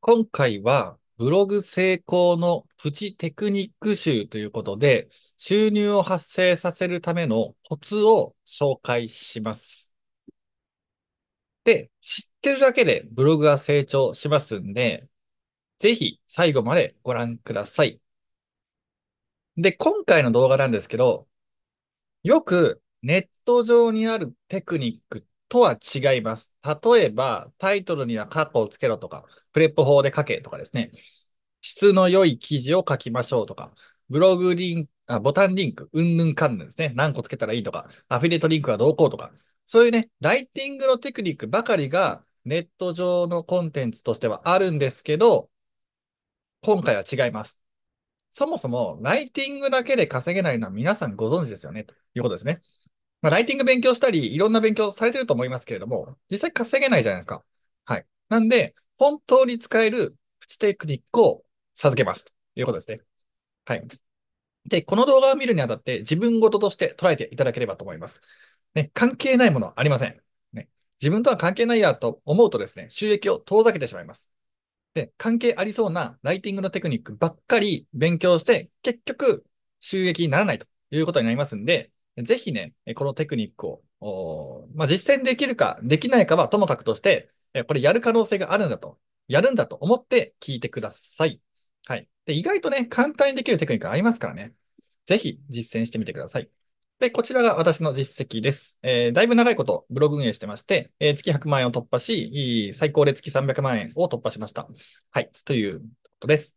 今回はブログ成功のプチテクニック集ということで、収入を発生させるためのコツを紹介します。で、知ってるだけでブログが成長しますんで、ぜひ最後までご覧ください。で、今回の動画なんですけど、よくネット上にあるテクニックっとは違います。例えば、タイトルにはカッコをつけろとか、プレップ法で書けとかですね。質の良い記事を書きましょうとか、ブログリンク、あボタンリンク、うんぬんかんぬんですね。何個つけたらいいとか、アフィリエイトリンクはどうこうとか、そういうね、ライティングのテクニックばかりがネット上のコンテンツとしてはあるんですけど、今回は違います。そもそもライティングだけで稼げないのは皆さんご存知ですよね、ということですね。まあ、ライティング勉強したり、いろんな勉強されてると思いますけれども、実際稼げないじゃないですか。はい。なんで、本当に使えるプチテクニックを授けます。ということですね。はい。で、この動画を見るにあたって自分事として捉えていただければと思います。ね、関係ないものはありません。ね、自分とは関係ないやと思うとですね、収益を遠ざけてしまいます。で、関係ありそうなライティングのテクニックばっかり勉強して、結局収益にならないということになりますんで、ぜひね、このテクニックを、まあ、実践できるか、できないかはともかくとして、これやる可能性があるんだと、やるんだと思って聞いてください。はい。で、意外とね、簡単にできるテクニックありますからね。ぜひ実践してみてください。で、こちらが私の実績です。えー、だいぶ長いことブログ運営してまして、えー、月100万円を突破し、最高で月300万円を突破しました。はい、ということです。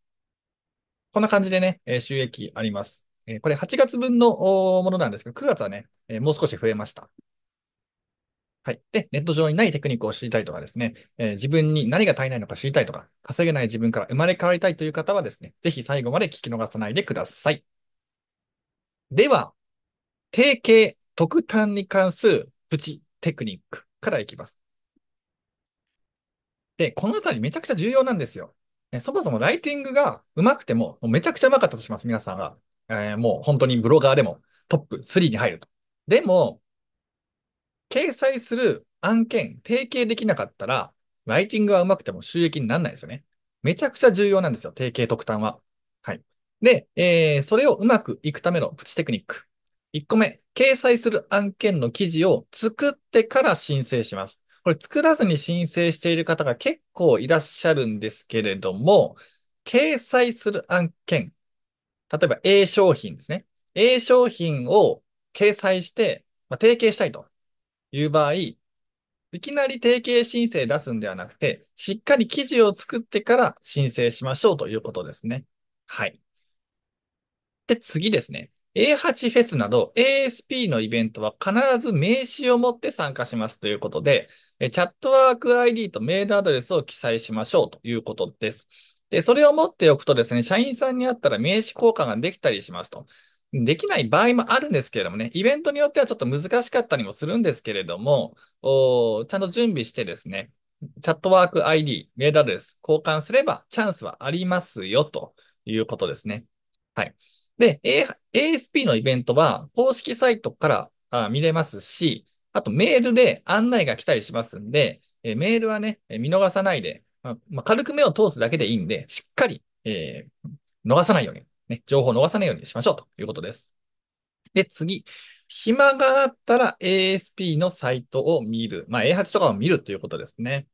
こんな感じでね、え収益あります。えこれ8月分のものなんですけど、9月はね、えもう少し増えました。はい。で、ネット上にないテクニックを知りたいとかですね、えー、自分に何が足りないのか知りたいとか、稼げない自分から生まれ変わりたいという方はですね、ぜひ最後まで聞き逃さないでください。では、定型、特短に関するプチテクニックからいきます。で、このあたりめちゃくちゃ重要なんですよ。ね、そもそもライティングが上手くても、めちゃくちゃ上手かったとします、皆さんが。えー、もう本当にブロガーでもトップ3に入ると。でも、掲載する案件、提携できなかったら、ライティングは上手くても収益にならないですよね。めちゃくちゃ重要なんですよ、提携特典は。はい。で、えー、それをうまくいくためのプチテクニック。1個目、掲載する案件の記事を作ってから申請します。これ作らずに申請している方が結構いらっしゃるんですけれども、掲載する案件、例えば A 商品ですね。A 商品を掲載して、まあ、提携したいという場合、いきなり提携申請出すんではなくて、しっかり記事を作ってから申請しましょうということですね。はい。で、次ですね。A8 フェスなど ASP のイベントは必ず名刺を持って参加しますということで、チャットワーク ID とメールアドレスを記載しましょうということです。で、それを持っておくとですね、社員さんに会ったら名刺交換ができたりしますと。できない場合もあるんですけれどもね、イベントによってはちょっと難しかったりもするんですけれども、おちゃんと準備してですね、チャットワーク ID、メールアドレス交換すればチャンスはありますよということですね。はい。で、A、ASP のイベントは公式サイトから見れますし、あとメールで案内が来たりしますんで、メールはね、見逃さないでまあ、軽く目を通すだけでいいんで、しっかり、えー、逃さないように、ね、情報を逃さないようにしましょうということです。で、次。暇があったら ASP のサイトを見る。まあ、A8 とかを見るということですね。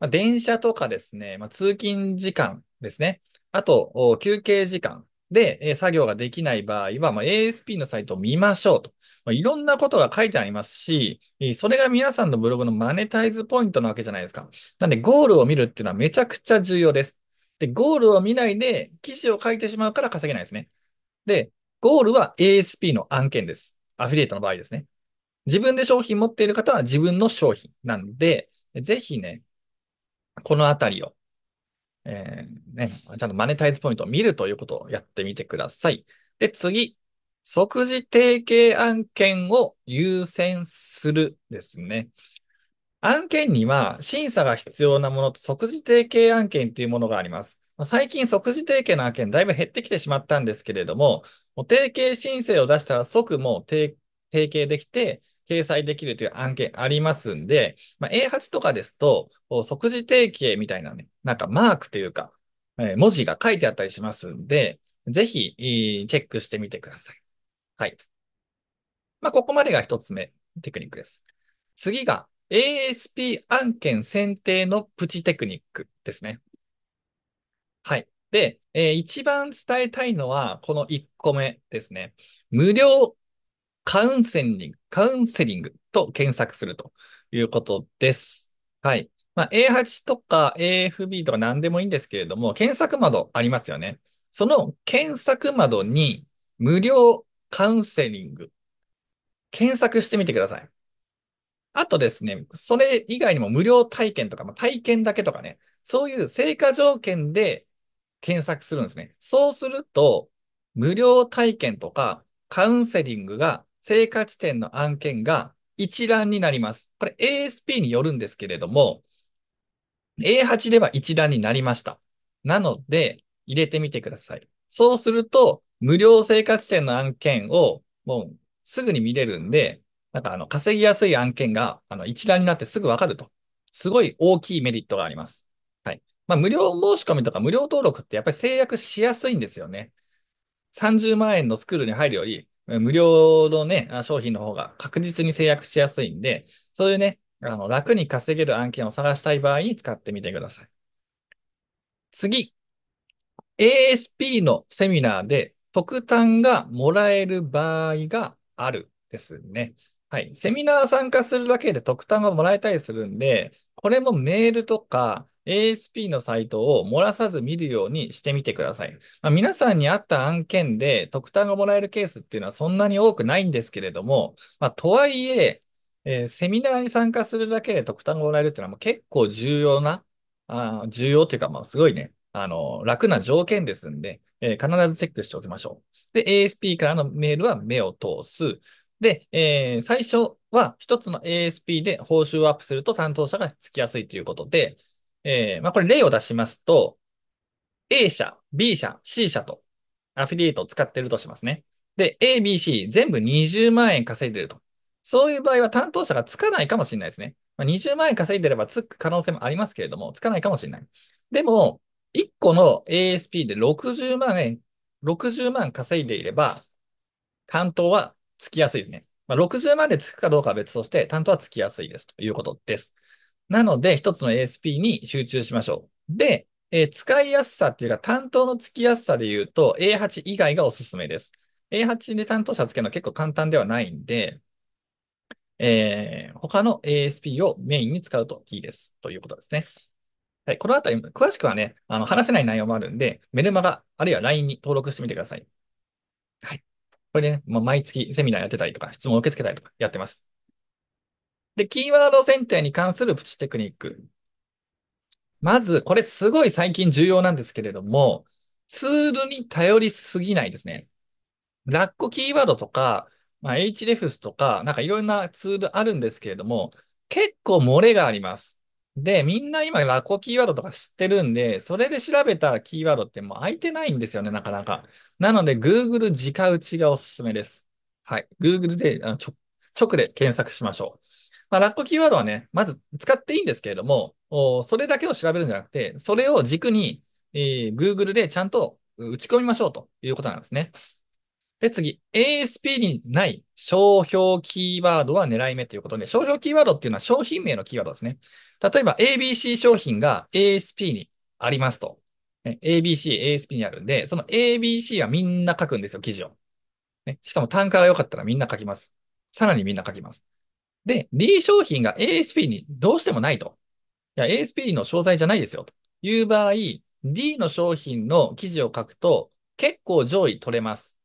まあ、電車とかですね、まあ、通勤時間ですね。あと、休憩時間。で、え作業ができない場合は、まあ、ASP のサイトを見ましょうと。まあ、いろんなことが書いてありますし、それが皆さんのブログのマネタイズポイントなわけじゃないですか。なんで、ゴールを見るっていうのはめちゃくちゃ重要です。で、ゴールを見ないで記事を書いてしまうから稼げないですね。で、ゴールは ASP の案件です。アフィリエイトの場合ですね。自分で商品持っている方は自分の商品なんで、ぜひね、このあたりをえー、ね、ちゃんとマネタイズポイントを見るということをやってみてください。で、次。即時提携案件を優先するですね。案件には審査が必要なものと即時提携案件というものがあります。最近即時提携の案件だいぶ減ってきてしまったんですけれども、もう提携申請を出したら即もう提携できて、掲載できるという案件ありますんで、まあ、A8 とかですと、即時提携みたいなね、なんかマークというか、え文字が書いてあったりしますんで、ぜひ、チェックしてみてください。はい。まあ、ここまでが一つ目、テクニックです。次が ASP 案件選定のプチテクニックですね。はい。で、えー、一番伝えたいのは、この1個目ですね。無料カウンセリング、カウンセリングと検索するということです。はい。まあ、A8 とか AFB とか何でもいいんですけれども、検索窓ありますよね。その検索窓に無料カウンセリング。検索してみてください。あとですね、それ以外にも無料体験とか、まあ、体験だけとかね、そういう成果条件で検索するんですね。そうすると、無料体験とかカウンセリングが、成果地点の案件が一覧になります。これ ASP によるんですけれども、A8 では1段になりました。なので、入れてみてください。そうすると、無料生活援の案件をもうすぐに見れるんで、なんかあの、稼ぎやすい案件が、あの、一覧になってすぐわかると。すごい大きいメリットがあります。はい。まあ、無料申し込みとか無料登録ってやっぱり制約しやすいんですよね。30万円のスクールに入るより、無料のね、商品の方が確実に制約しやすいんで、そういうね、あの、楽に稼げる案件を探したい場合に使ってみてください。次。ASP のセミナーで特短がもらえる場合があるですね。はい。セミナー参加するだけで特短がもらえたりするんで、これもメールとか ASP のサイトを漏らさず見るようにしてみてください。まあ、皆さんに合った案件で特単がもらえるケースっていうのはそんなに多くないんですけれども、まあ、とはいえ、えー、セミナーに参加するだけで特単がもらえるっていうのはもう結構重要な、あ重要っていうか、まあ、すごいね、あの、楽な条件ですんで、えー、必ずチェックしておきましょう。で、ASP からのメールは目を通す。で、えー、最初は一つの ASP で報酬をアップすると担当者がつきやすいということで、えー、まあ、これ例を出しますと、A 社、B 社、C 社とアフィリエイトを使っているとしますね。で、A、B、C 全部20万円稼いでると。そういう場合は担当者がつかないかもしれないですね。まあ、20万円稼いでればつく可能性もありますけれども、つかないかもしれない。でも、1個の ASP で60万円、60万稼いでいれば、担当はつきやすいですね。まあ、60万でつくかどうかは別として、担当はつきやすいですということです。なので、1つの ASP に集中しましょう。で、えー、使いやすさっていうか、担当のつきやすさで言うと、A8 以外がおすすめです。A8 で担当者つけるのは結構簡単ではないんで、えー、他の ASP をメインに使うといいです。ということですね。はい、このあたり、詳しくはね、あの話せない内容もあるんで、メルマガ、あるいは LINE に登録してみてください。はい。これでね、もう毎月セミナーやってたりとか、質問を受け付けたりとかやってます。で、キーワード選定に関するプチテクニック。まず、これすごい最近重要なんですけれども、ツールに頼りすぎないですね。ラッコキーワードとか、まあ、hrefs とか、なんかいろんなツールあるんですけれども、結構漏れがあります。で、みんな今、ラコキーワードとか知ってるんで、それで調べたキーワードってもう空いてないんですよね、なかなか。なので、Google 直打ちがおすすめです。はい。Google で、あちょ直で検索しましょう。まあ、ラッコキーワードはね、まず使っていいんですけれども、おそれだけを調べるんじゃなくて、それを軸に、えー、Google でちゃんと打ち込みましょうということなんですね。で、次、ASP にない商標キーワードは狙い目ということで、商標キーワードっていうのは商品名のキーワードですね。例えば ABC 商品が ASP にありますと。ね、ABC、ASP にあるんで、その ABC はみんな書くんですよ、記事を。ね、しかも単価が良かったらみんな書きます。さらにみんな書きます。で、D 商品が ASP にどうしてもないと。いや、ASP の詳細じゃないですよ、という場合、D の商品の記事を書くと結構上位取れます。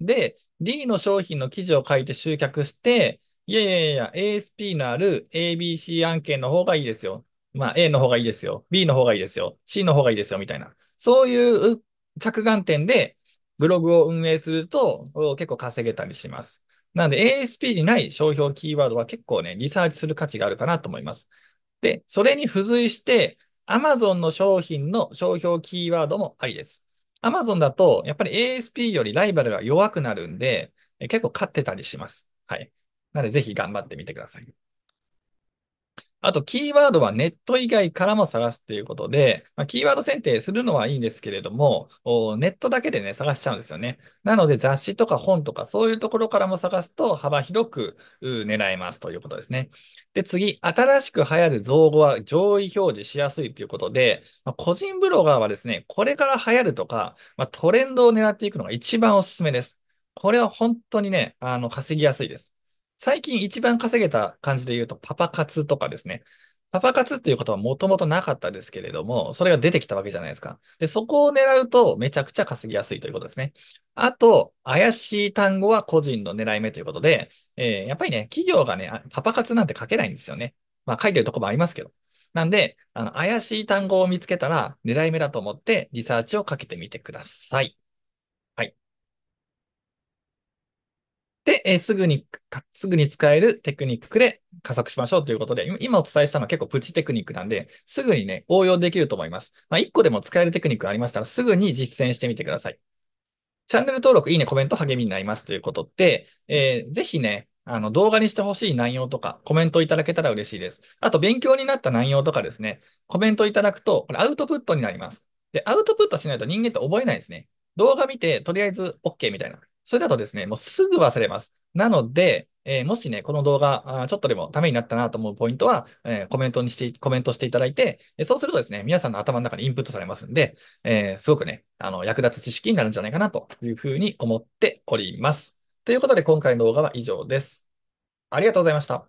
で、D の商品の記事を書いて集客して、いやいやいや、ASP のある ABC 案件の方がいいですよ。まあ、A の方がいいですよ。B の方がいいですよ。C の方がいいですよ。みたいな。そういう着眼点でブログを運営すると結構稼げたりします。なので ASP にない商標キーワードは結構ね、リサーチする価値があるかなと思います。で、それに付随して Amazon の商品の商標キーワードもありです。アマゾンだと、やっぱり ASP よりライバルが弱くなるんで、結構勝ってたりします。はい。なので、ぜひ頑張ってみてください。あと、キーワードはネット以外からも探すということで、まあ、キーワード選定するのはいいんですけれども、ネットだけでね、探しちゃうんですよね。なので、雑誌とか本とか、そういうところからも探すと、幅広く狙えますということですね。で、次、新しく流行る造語は上位表示しやすいということで、まあ、個人ブロガーはですね、これから流行るとか、まあ、トレンドを狙っていくのが一番おすすめです。これは本当にね、あの、稼ぎやすいです。最近一番稼げた感じで言うと、パパ活とかですね。パパ活っていうことはもともとなかったですけれども、それが出てきたわけじゃないですか。で、そこを狙うとめちゃくちゃ稼ぎやすいということですね。あと、怪しい単語は個人の狙い目ということで、えー、やっぱりね、企業がね、パパ活なんて書けないんですよね。まあ書いてるとこもありますけど。なんで、あの、怪しい単語を見つけたら狙い目だと思ってリサーチをかけてみてください。で、えー、すぐに、すぐに使えるテクニックで加速しましょうということで、今お伝えしたのは結構プチテクニックなんで、すぐにね、応用できると思います。まあ、1個でも使えるテクニックありましたら、すぐに実践してみてください。チャンネル登録、いいね、コメント励みになりますということで、えー、ぜひね、あの、動画にしてほしい内容とか、コメントいただけたら嬉しいです。あと、勉強になった内容とかですね、コメントいただくと、これアウトプットになります。で、アウトプットしないと人間って覚えないですね。動画見て、とりあえず OK みたいな。それだとですね、もうすぐ忘れます。なので、えー、もしね、この動画、あちょっとでもためになったなと思うポイントは、えー、コメントにして、コメントしていただいて、えそうするとですね、皆さんの頭の中にインプットされますんで、えー、すごくね、あの、役立つ知識になるんじゃないかなというふうに思っております。ということで、今回の動画は以上です。ありがとうございました。